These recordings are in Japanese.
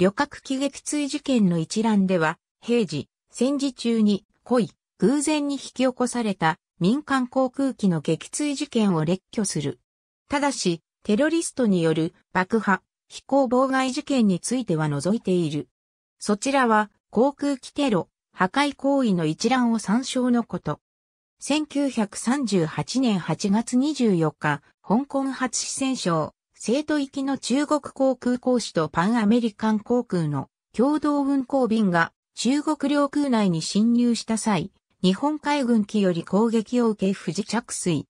旅客機撃墜事件の一覧では、平時、戦時中に、故意、偶然に引き起こされた民間航空機の撃墜事件を列挙する。ただし、テロリストによる爆破、飛行妨害事件については除いている。そちらは、航空機テロ、破壊行為の一覧を参照のこと。1938年8月24日、香港初四川省、成都行きの中国航空講師とパンアメリカン航空の共同運航便が中国領空内に侵入した際、日本海軍機より攻撃を受け富士着水。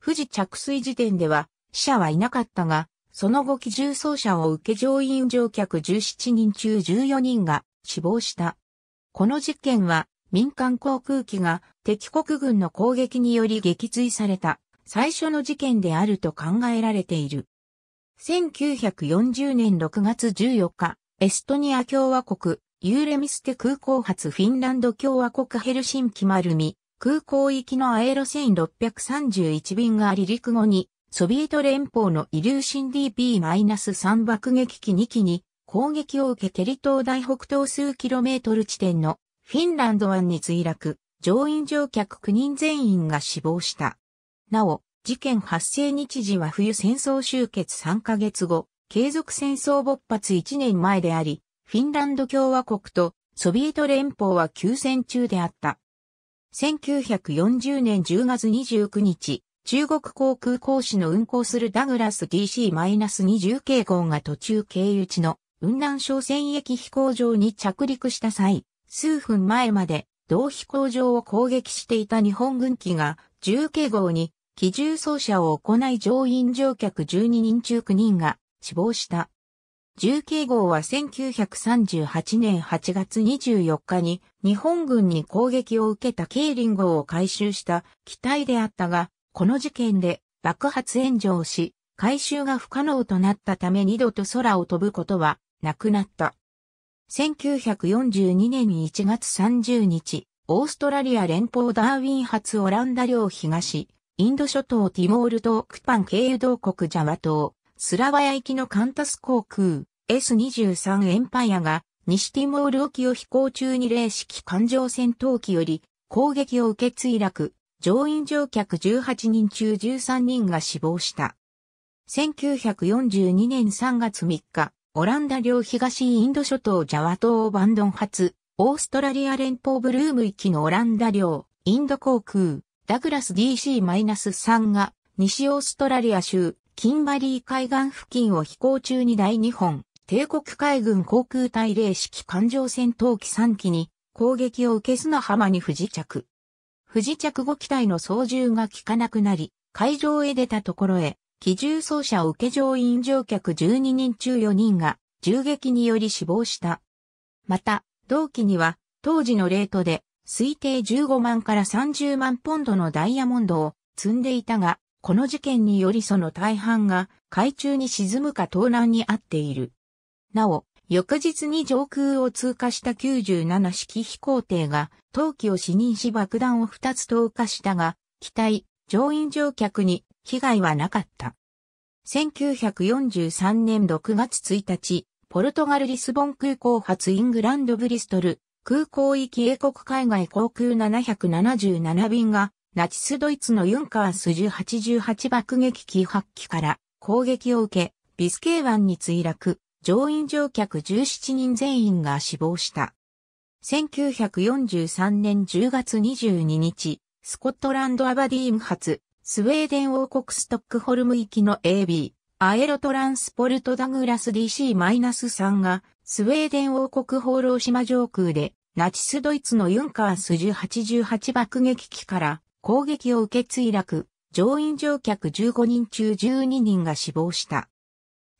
富士着水時点では死者はいなかったが、その後機重装車を受け乗員乗客17人中14人が死亡した。この事件は民間航空機が敵国軍の攻撃により撃墜された最初の事件であると考えられている。1940年6月14日、エストニア共和国、ユーレミステ空港発フィンランド共和国ヘルシンキマルミ、空港行きのアエロ1631便が離陸後に、ソビエト連邦のイリューシン DB-3 爆撃機2機に攻撃を受けテリ島大北東数キロメートル地点のフィンランド湾に墜落、乗員乗客9人全員が死亡した。なお、事件発生日時は冬戦争終結3ヶ月後、継続戦争勃発1年前であり、フィンランド共和国とソビエト連邦は休戦中であった。1940年10月29日、中国航空公司の運航するダグラス DC-20 系号が途中経由地の雲南省戦役飛行場に着陸した際、数分前まで同飛行場を攻撃していた日本軍機が10号に機銃掃射を行い乗員乗客12人中9人が死亡した。重慶号は1938年8月24日に日本軍に攻撃を受けたケーリン号を回収した機体であったが、この事件で爆発炎上し、回収が不可能となったため二度と空を飛ぶことはなくなった。1942年1月30日、オーストラリア連邦ダーウィン発オランダ領東、インド諸島ティモール島クパン経由同国ジャワ島、スラワヤ行きのカンタス航空 S23 エンパイアが西ティモール沖を飛行中に零式艦上戦闘機より攻撃を受け墜落、乗員乗客18人中13人が死亡した。1942年3月3日、オランダ領東インド諸島ジャワ島をバンドン発、オーストラリア連邦ブルーム行きのオランダ領、インド航空、ダグラス DC-3 が西オーストラリア州キンバリー海岸付近を飛行中に第2本帝国海軍航空隊零式艦上戦闘機3機に攻撃を受け砂浜に不時着。不時着後機体の操縦が効かなくなり、海上へ出たところへ、機銃奏者受け乗員乗客12人中4人が銃撃により死亡した。また、同機には当時のレートで推定15万から30万ポンドのダイヤモンドを積んでいたが、この事件によりその大半が海中に沈むか盗難にあっている。なお、翌日に上空を通過した97式飛行艇が、陶器を視認し爆弾を2つ投下したが、機体、乗員乗客に被害はなかった。1943年6月1日、ポルトガル・リスボン空港発イングランド・ブリストル、空港行き英国海外航空777便が、ナチスドイツのユンカース1 8 8爆撃機発機から攻撃を受け、ビスケー湾に墜落、乗員乗客17人全員が死亡した。1943年10月22日、スコットランドアバディーム発、スウェーデン王国ストックホルム行きの AB、アエロトランスポルトダグラス DC-3 がスウェーデン王国放浪島上空でナチスドイツのユンカース1 8 8爆撃機から攻撃を受け墜落、乗員乗客15人中12人が死亡した。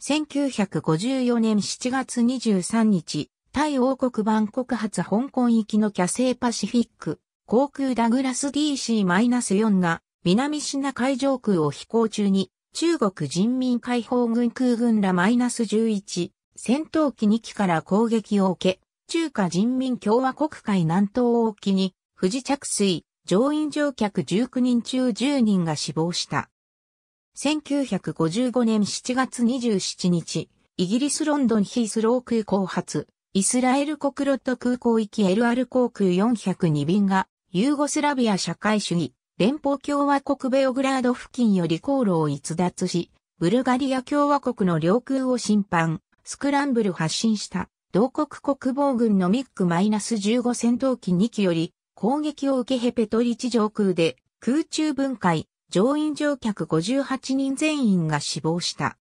1954年7月23日、タイ王国バンコク発香港行きのキャセイパシフィック、航空ダグラス DC-4 が南シナ海上空を飛行中に中国人民解放軍空軍ら -11 戦闘機2機から攻撃を受け、中華人民共和国海南東沖に不時着水、乗員乗客19人中10人が死亡した。1955年7月27日、イギリスロンドンヒースロー空港発、イスラエル国ロット空港行き LR 航空402便が、ユーゴスラビア社会主義、連邦共和国ベオグラード付近より航路を逸脱し、ブルガリア共和国の領空を侵犯、スクランブル発進した、同国国防軍のミック -15 戦闘機2機より、攻撃を受けヘペトリチ上空で、空中分解、乗員乗客58人全員が死亡した。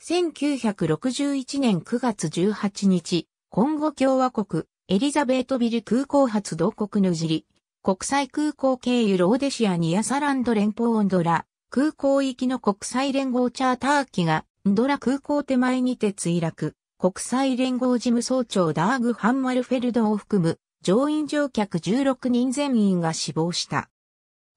1961年9月18日、コンゴ共和国、エリザベートビル空港発同国ヌじり、国際空港経由ローデシアニアサランド連邦オンドラ、空港行きの国際連合チャーター機が、ンドラ空港手前にて墜落。国際連合事務総長ダーグ・ハンマルフェルドを含む乗員乗客16人全員が死亡した。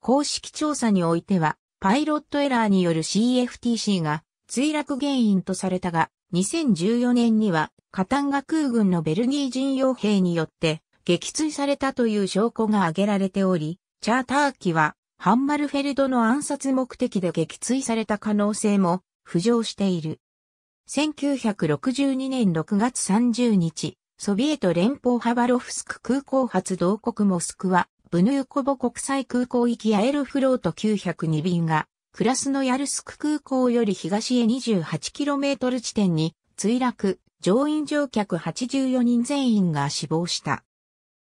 公式調査においては、パイロットエラーによる CFTC が墜落原因とされたが、2014年には、カタンガ空軍のベルギー人傭兵によって、撃墜されたという証拠が挙げられており、チャーター機はハンマルフェルドの暗殺目的で撃墜された可能性も浮上している。1962年6月30日、ソビエト連邦ハバロフスク空港発同国モスクワ、ブヌーコボ国際空港行きアエロフロート902便が、クラスノヤルスク空港より東へ 28km 地点に墜落、乗員乗客84人全員が死亡した。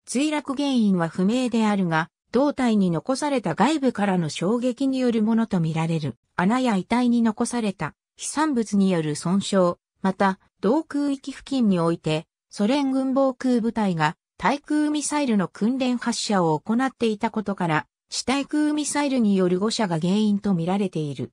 墜落原因は不明であるが、胴体に残された外部からの衝撃によるものとみられる、穴や遺体に残された飛散物による損傷、また、同空域付近において、ソ連軍防空部隊が対空ミサイルの訓練発射を行っていたことから、死対空ミサイルによる誤射が原因とみられている。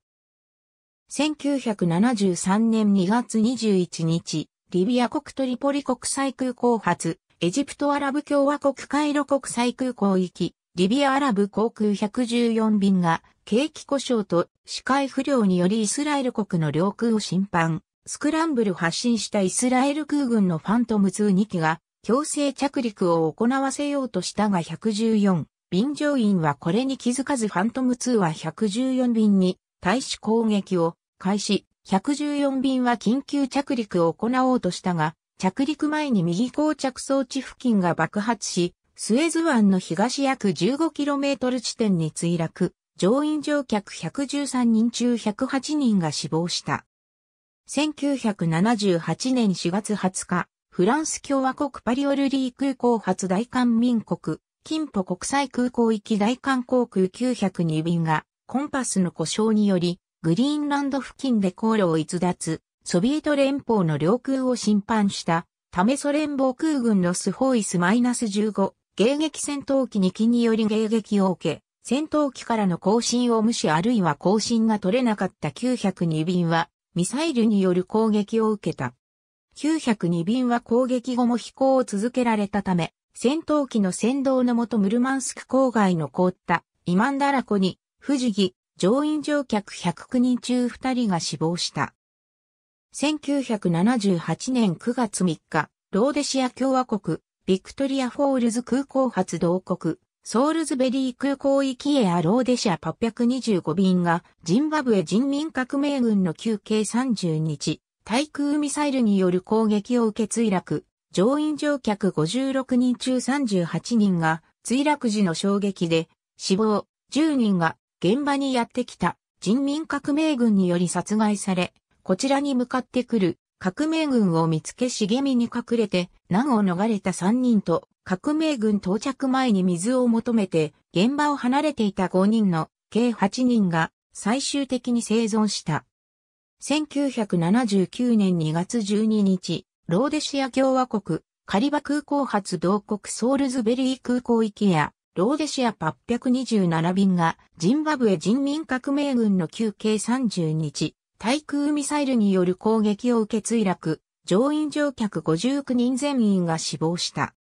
1973年2月21日、リビア国トリポリ国際空港発、エジプトアラブ共和国カイロ国際空港行き、リビアアラブ航空114便が、景気故障と視界不良によりイスラエル国の領空を侵犯、スクランブル発進したイスラエル空軍のファントム2 2機が、強制着陸を行わせようとしたが114、便乗員はこれに気づかずファントム2は114便に対し攻撃を開始、114便は緊急着陸を行おうとしたが、着陸前に右膠着装置付近が爆発し、スエズ湾の東約 15km 地点に墜落、乗員乗客113人中108人が死亡した。1978年4月20日、フランス共和国パリオルリー空港発大韓民国、金浦国際空港行き大韓航空902便が、コンパスの故障により、グリーンランド付近で航路を逸脱、ソビエト連邦の領空を侵犯したためソ連防空軍のスホイス -15 迎撃戦闘機2機により迎撃を受け、戦闘機からの更新を無視あるいは更新が取れなかった902便はミサイルによる攻撃を受けた。902便は攻撃後も飛行を続けられたため、戦闘機の先導のもとムルマンスク郊外の凍ったイマンダラコに、富士木、乗員乗客109人中2人が死亡した。1978年9月3日、ローデシア共和国、ビクトリア・フォールズ空港発同国、ソールズベリー空港域エアローデシア825便が、ジンバブエ人民革命軍の休憩30日、対空ミサイルによる攻撃を受け墜落、乗員乗客56人中38人が、墜落時の衝撃で、死亡、10人が現場にやってきた人民革命軍により殺害され、こちらに向かってくる革命軍を見つけ茂みに隠れて難を逃れた3人と革命軍到着前に水を求めて現場を離れていた5人の計8人が最終的に生存した。1979年2月12日、ローデシア共和国カリバ空港発同国ソールズベリー空港行きやローデシア827便がジンバブエ人民革命軍の休憩30日対空ミサイルによる攻撃を受け墜落、乗員乗客59人全員が死亡した。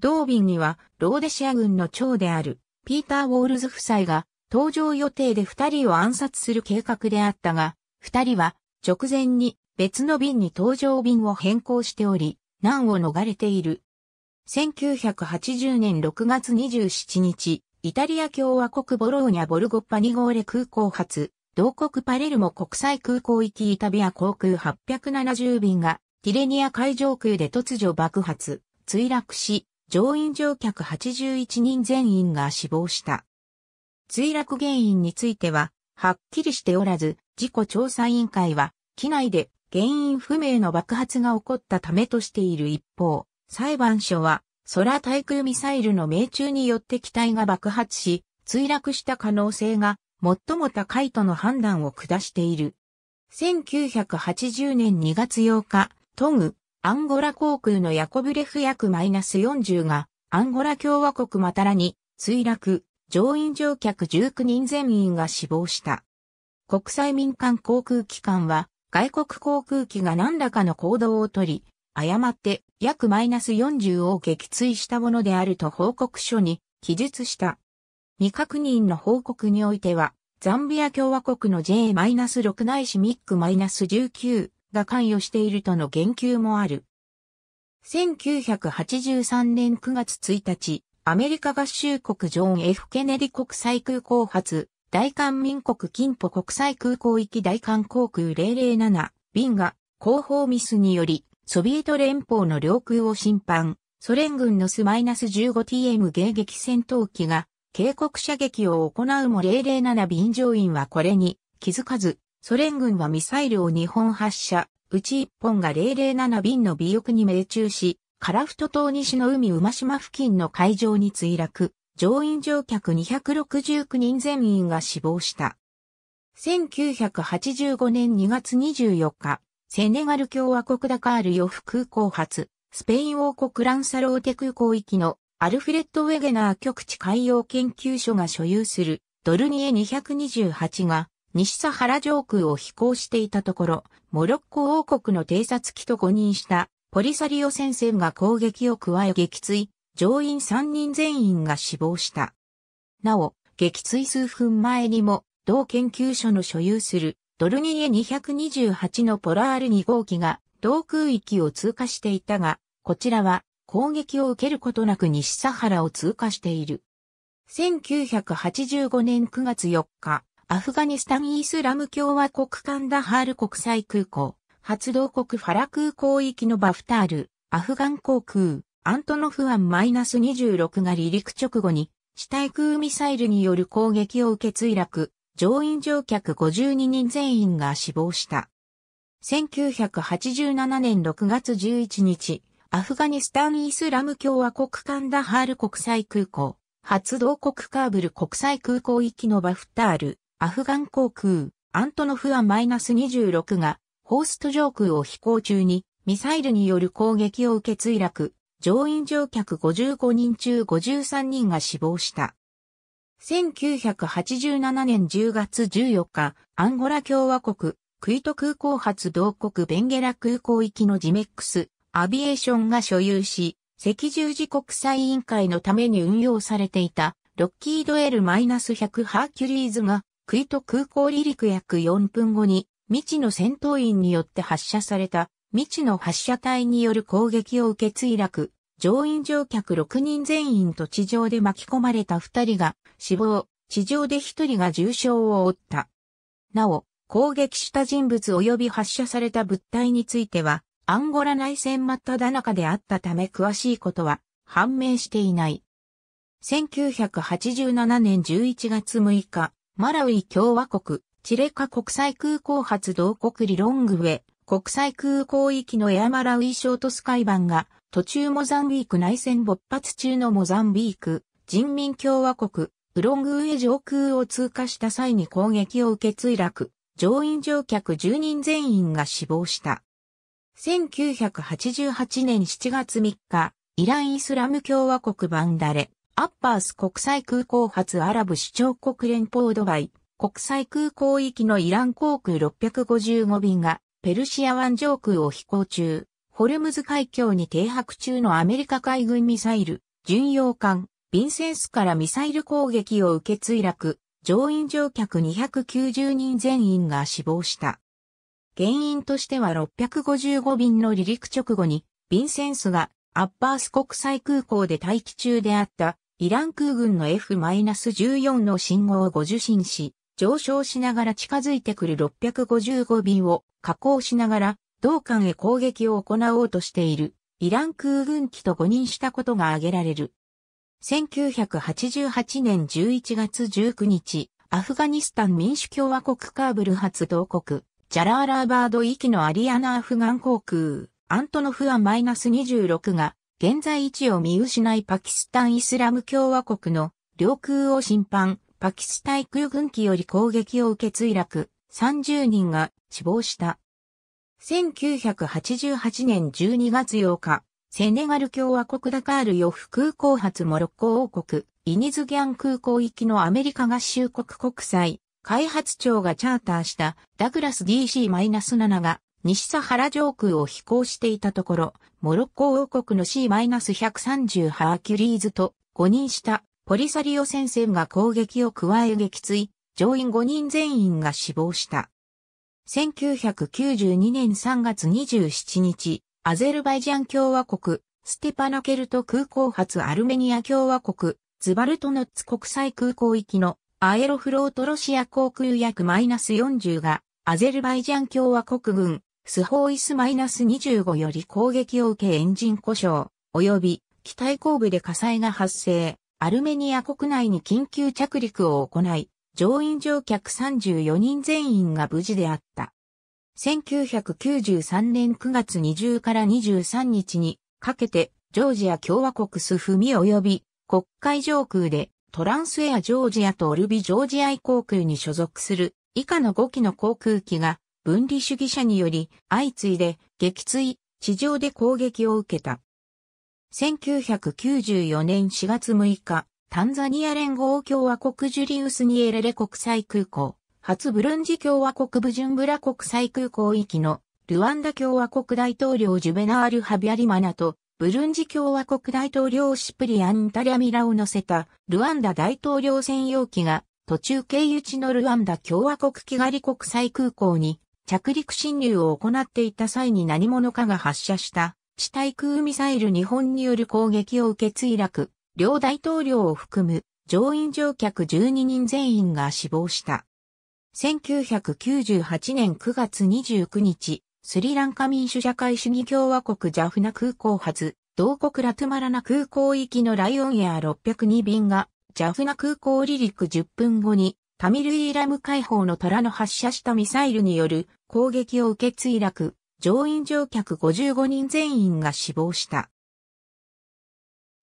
同便には、ローデシア軍の長である、ピーター・ウォールズ夫妻が、搭乗予定で2人を暗殺する計画であったが、2人は、直前に、別の便に搭乗便を変更しており、難を逃れている。1980年6月27日、イタリア共和国ボローニャ・ボルゴッパ2号レ空港発、同国パレルモ国際空港行きイタリア航空870便がティレニア海上空で突如爆発、墜落し、乗員乗客81人全員が死亡した。墜落原因については、はっきりしておらず、事故調査委員会は、機内で原因不明の爆発が起こったためとしている一方、裁判所は、空対空ミサイルの命中によって機体が爆発し、墜落した可能性が最も高いとの判断を下している。1980年2月8日、トグ、アンゴラ航空のヤコブレフ約マイナス40が、アンゴラ共和国マタラに墜落、乗員乗客19人全員が死亡した。国際民間航空機関は、外国航空機が何らかの行動をとり、誤って約マイナス40を撃墜したものであると報告書に記述した。未確認の報告においては、ザンビア共和国の J-6 ないしミック -19 が関与しているとの言及もある。1983年9月1日、アメリカ合衆国ジョン・ F・ ケネディ国際空港発、大韓民国金浦国際空港行き大韓航空007便が後方ミスによりソビエト連邦の領空を侵犯、ソ連軍のス -15TM 迎撃戦闘機が警告射撃を行うも007便乗員はこれに気づかず、ソ連軍はミサイルを2本発射、うち1本が007便の尾翼に命中し、カラフト島西の海馬島付近の海上に墜落、乗員乗客269人全員が死亡した。1985年2月24日、セネガル共和国ダカール予府空港発、スペイン王国ランサローテ空港行きのアルフレッド・ウェゲナー極地海洋研究所が所有するドルニエ228が西サハラ上空を飛行していたところ、モロッコ王国の偵察機と誤認したポリサリオ戦線が攻撃を加え撃墜、乗員3人全員が死亡した。なお、撃墜数分前にも、同研究所の所有するドルニエ228のポラール2号機が同空域を通過していたが、こちらは攻撃を受けることなく西サハラを通過している。1985年9月4日、アフガニスタンイスラム共和国カンダハール国際空港、発動国ファラ空港域のバフタール、アフガン航空、アントノフアン -26 が離陸直後に、地対空ミサイルによる攻撃を受け墜落、乗員乗客52人全員が死亡した。1987年6月11日、アフガニスタンイスラム共和国カンダハール国際空港、発動国カーブル国際空港行きのバフタール、アフガン航空、アントノフア -26 が、ホースト上空を飛行中に、ミサイルによる攻撃を受け墜落、乗員乗客55人中53人が死亡した。1987年10月14日、アンゴラ共和国、クイト空港発動国ベンゲラ空港行きのジメックス、アビエーションが所有し、赤十字国際委員会のために運用されていた、ロッキード L-100 ハーキュリーズが、クイト空港離陸約4分後に、未知の戦闘員によって発射された、未知の発射体による攻撃を受け墜落、乗員乗客6人全員と地上で巻き込まれた2人が死亡、地上で1人が重傷を負った。なお、攻撃した人物及び発射された物体については、アンゴラ内戦真っただ中であったため詳しいことは判明していない。1987年11月6日、マラウイ共和国、チレカ国際空港発動国リロングウェ、国際空港域のエアマラウイショートスカイ版が、途中モザンビーク内戦勃発中のモザンビーク、人民共和国、ウロングウェ上空を通過した際に攻撃を受け墜落、乗員乗客10人全員が死亡した。1988年7月3日、イラン・イスラム共和国バンダレ、アッパース国際空港発アラブ首長国連邦ドバイ、国際空港域のイラン航空655便が、ペルシア湾上空を飛行中、ホルムズ海峡に停泊中のアメリカ海軍ミサイル、巡洋艦、ビンセンスからミサイル攻撃を受け墜落、乗員乗客290人全員が死亡した。原因としては655便の離陸直後に、ビンセンスがアッバース国際空港で待機中であったイラン空軍の F-14 の信号をご受信し、上昇しながら近づいてくる655便を加工しながら、同艦へ攻撃を行おうとしているイラン空軍機と誤認したことが挙げられる。1988年11月19日、アフガニスタン民主共和国カーブル発動国、ジャラーラーバード域のアリアナ・アフガン航空、アントノフア -26 が、現在位置を見失いパキスタンイスラム共和国の領空を侵犯、パキスタン空軍機より攻撃を受け墜落、30人が死亡した。1988年12月8日、セネガル共和国ダカールヨフ空港発モロッコ王国、イニズギャン空港行きのアメリカ合衆国国際開発庁がチャーターしたダグラス DC-7 が西サハラ上空を飛行していたところ、モロッコ王国の C-130 ハーキュリーズと誤認したポリサリオ戦線が攻撃を加え撃墜、乗員5人全員が死亡した。1992年3月27日、アゼルバイジャン共和国、ステパナケルト空港発アルメニア共和国、ズバルトノッツ国際空港行きのアエロフロートロシア航空約マイナス40が、アゼルバイジャン共和国軍、スホーイスマイナス25より攻撃を受けエンジン故障、及び、機体後部で火災が発生、アルメニア国内に緊急着陸を行い、乗員乗客34人全員が無事であった。1993年9月20から23日にかけて、ジョージア共和国スフミ及び国会上空でトランスエアジョージアとオルビジョージアイ航空に所属する以下の5機の航空機が分離主義者により相次いで撃墜、地上で攻撃を受けた。1994年4月6日、タンザニア連合共和国ジュリウス・ニエレレ国際空港、初ブルンジ共和国ブジュンブラ国際空港行きのルワンダ共和国大統領ジュベナール・ハビアリマナとブルンジ共和国大統領シプリアン・タリャミラを乗せたルワンダ大統領専用機が途中経由地のルワンダ共和国キガリ国際空港に着陸侵入を行っていた際に何者かが発射した地対空ミサイル日本による攻撃を受け墜落、両大統領を含む乗員乗客12人全員が死亡した。1998年9月29日、スリランカ民主社会主義共和国ジャフナ空港発、同国ラトゥマラナ空港行きのライオンエア602便が、ジャフナ空港離陸10分後に、タミルイーラム解放の虎の発射したミサイルによる攻撃を受け墜落、乗員乗客55人全員が死亡した。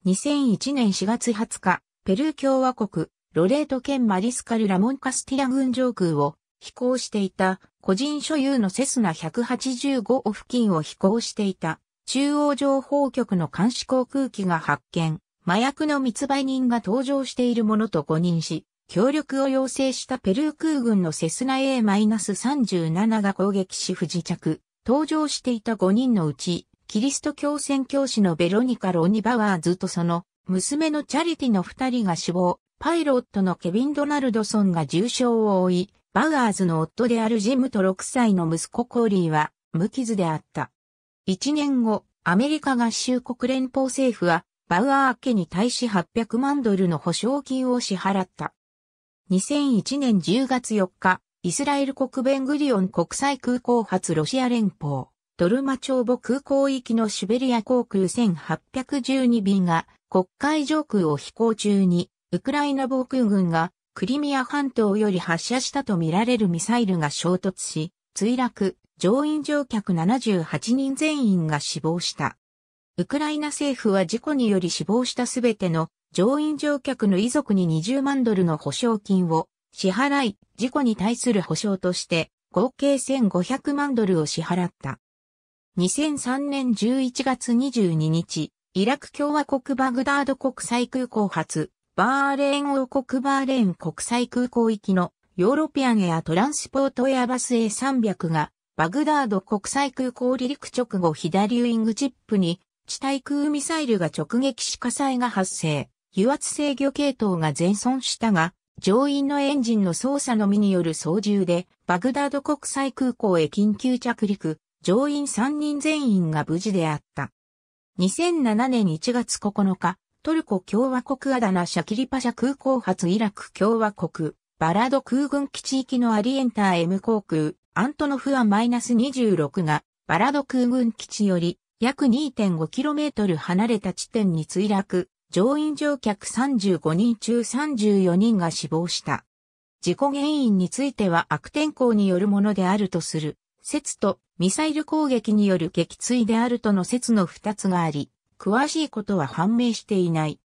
2001年4月20日、ペルー共和国、ロレート県マリスカル・ラモン・カスティラ軍上空を飛行していた、個人所有のセスナ185を付近を飛行していた、中央情報局の監視航空機が発見、麻薬の密売人が登場しているものと誤認し、協力を要請したペルー空軍のセスナ A-37 が攻撃し不時着、登場していた5人のうち、キリスト教宣教師のベロニカ・ロニバワーズとその娘のチャリティの2人が死亡、パイロットのケビン・ドナルドソンが重傷を負い、バウアーズの夫であるジムと6歳の息子コーリーは無傷であった。1年後、アメリカ合衆国連邦政府はバウアー家に対し800万ドルの保証金を支払った。2001年10月4日、イスラエル国ベングリオン国際空港発ロシア連邦、ドルマ帳簿空港行きのシベリア航空1812便が国会上空を飛行中に、ウクライナ防空軍がクリミア半島より発射したとみられるミサイルが衝突し、墜落、乗員乗客78人全員が死亡した。ウクライナ政府は事故により死亡したすべての乗員乗客の遺族に20万ドルの保証金を支払い、事故に対する保証として合計1500万ドルを支払った。2003年11月22日、イラク共和国バグダード国際空港発バーレーン王国バーレーン国際空港行きのヨーロピアンエアトランスポートエアバス A300 がバグダード国際空港離陸直後左ウィングチップに地対空ミサイルが直撃し火災が発生。油圧制御系統が全損したが、乗員のエンジンの操作のみによる操縦で、バグダード国際空港へ緊急着陸、乗員3人全員が無事であった。2007年1月9日、トルコ共和国アダナ・シャキリパシャ空港発イラク共和国、バラド空軍基地域のアリエンター M 航空、アントノフア -26 が、バラド空軍基地より、約 2.5km 離れた地点に墜落、乗員乗客35人中34人が死亡した。事故原因については悪天候によるものであるとする、説とミサイル攻撃による撃墜であるとの説の2つがあり、詳しいことは判明していない。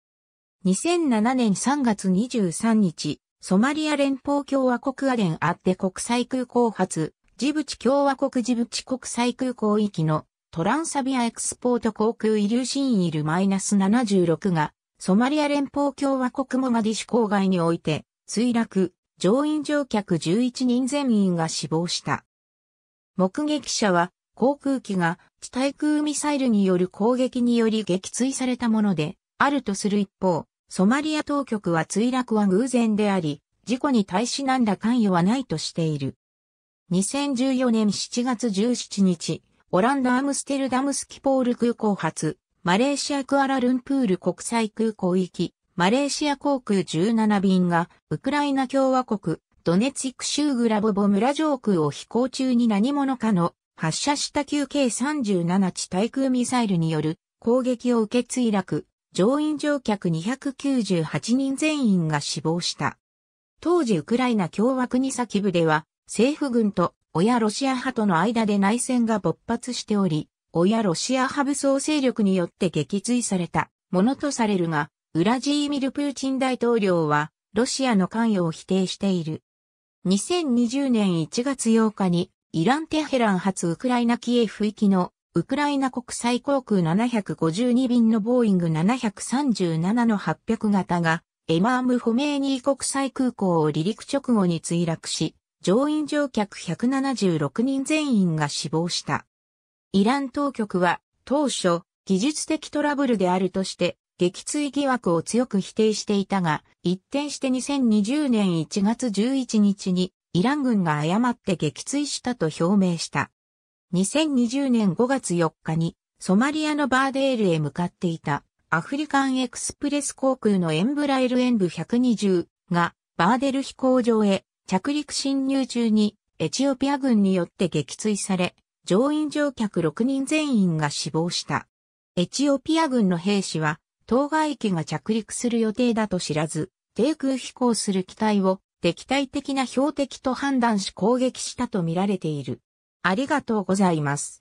2007年3月23日、ソマリア連邦共和国アデンあって国際空港発、ジブチ共和国ジブチ国際空港行きのトランサビアエクスポート航空イリューシンイル -76 がソマリア連邦共和国モガディシュ郊外において墜落、乗員乗客11人全員が死亡した。目撃者は航空機が地対空ミサイルによる攻撃により撃墜されたもので、あるとする一方、ソマリア当局は墜落は偶然であり、事故に対し何ら関与はないとしている。2014年7月17日、オランダアムステルダムスキポール空港発、マレーシアクアラルンプール国際空港行き、マレーシア航空17便が、ウクライナ共和国、ドネツィク州グラボボ村上空を飛行中に何者かの発射した旧計37地対空ミサイルによる攻撃を受け墜落、乗員乗客298人全員が死亡した。当時ウクライナ共和国先部では政府軍と親ロシア派との間で内戦が勃発しており、親ロシア派武装勢力によって撃墜されたものとされるが、ウラジーミル・プーチン大統領はロシアの関与を否定している。2020年1月8日にイラン・テヘラン発ウクライナ・キエフ行きのウクライナ国際航空752便のボーイング737の800型がエマーム・ホメーニー国際空港を離陸直後に墜落し、乗員乗客176人全員が死亡した。イラン当局は当初技術的トラブルであるとして撃墜疑惑を強く否定していたが、一転して2020年1月11日にイラン軍が誤って撃墜したと表明した。2020年5月4日にソマリアのバーデールへ向かっていたアフリカンエクスプレス航空のエンブラエルエンブ120がバーデル飛行場へ着陸侵入中にエチオピア軍によって撃墜され、乗員乗客6人全員が死亡した。エチオピア軍の兵士は当該機が着陸する予定だと知らず、低空飛行する機体を敵対的な標的と判断し攻撃したとみられている。ありがとうございます。